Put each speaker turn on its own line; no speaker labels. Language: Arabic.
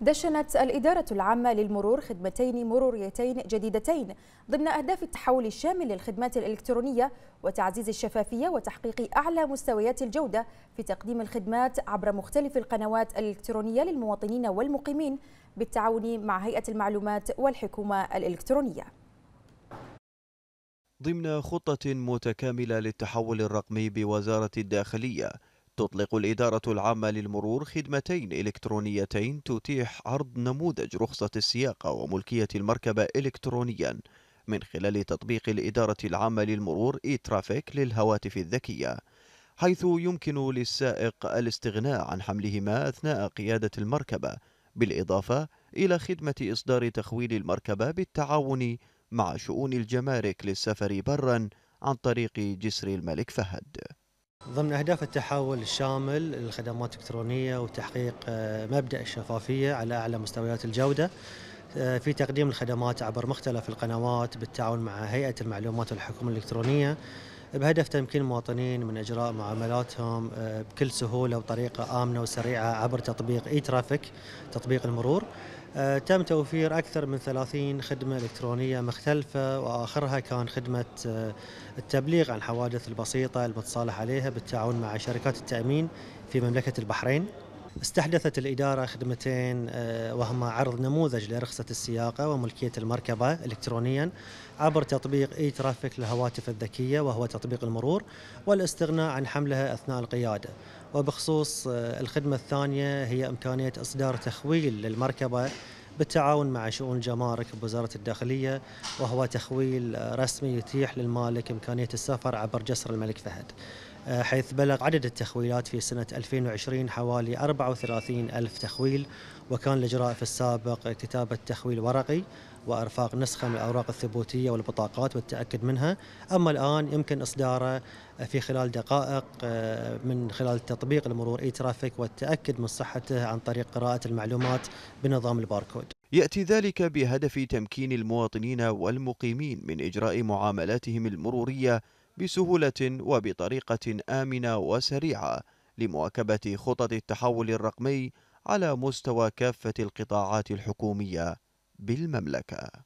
دشنت الإدارة العامة للمرور خدمتين مروريتين جديدتين ضمن أهداف التحول الشامل للخدمات الإلكترونية وتعزيز الشفافية وتحقيق أعلى مستويات الجودة في تقديم الخدمات عبر مختلف القنوات الإلكترونية للمواطنين والمقيمين بالتعاون مع هيئة المعلومات والحكومة الإلكترونية
ضمن خطة متكاملة للتحول الرقمي بوزارة الداخلية تطلق الإدارة العامة للمرور خدمتين إلكترونيتين تتيح عرض نموذج رخصة السياقة وملكية المركبة إلكترونياً من خلال تطبيق الإدارة العامة للمرور إي ترافيك للهواتف الذكية حيث يمكن للسائق الاستغناء عن حملهما أثناء قيادة المركبة بالإضافة إلى خدمة إصدار تخويل المركبة بالتعاون مع شؤون الجمارك للسفر برا عن طريق جسر الملك فهد
ضمن أهداف التحول الشامل للخدمات الإلكترونية وتحقيق آه، مبدأ الشفافية على أعلى مستويات الجودة آه، في تقديم الخدمات عبر مختلف القنوات بالتعاون مع هيئة المعلومات والحكومة الإلكترونية بهدف تمكين المواطنين من إجراء معاملاتهم آه، بكل سهولة وطريقة آمنة وسريعة عبر تطبيق إي ترافيك تطبيق المرور آه، تم توفير أكثر من 30 خدمة إلكترونية مختلفة وآخرها كان خدمة آه، التبليغ عن الحوادث البسيطة المتصالح عليها بالتعاون مع شركات التأمين في مملكة البحرين استحدثت الإدارة خدمتين آه، وهما عرض نموذج لرخصة السياقة وملكية المركبة إلكترونيا عبر تطبيق اي ترافيك للهواتف الذكية وهو تطبيق المرور والاستغناء عن حملها أثناء القيادة وبخصوص آه، الخدمة الثانية هي إمكانية إصدار تخويل للمركبة بالتعاون مع شؤون الجمارك بوزارة الداخلية وهو تخويل آه، رسمي يتيح للمالك إمكانية السفر عبر جسر الملك فهد آه، حيث بلغ عدد التخويلات في سنة 2020 حوالي 34 ألف تخويل وكان الإجراء في السابق كتابة تخويل ورقي وارفاق نسخه من الاوراق الثبوتيه والبطاقات والتاكد منها، اما الان يمكن اصداره في خلال دقائق آه، من خلال تطبيق المرور اي ترافيك والتاكد من صحته عن طريق قراءه المعلومات بنظام الباركود.
ياتي ذلك بهدف تمكين المواطنين والمقيمين من اجراء معاملاتهم المروريه بسهولة وبطريقة آمنة وسريعة لمواكبة خطط التحول الرقمي على مستوى كافة القطاعات
الحكومية بالمملكة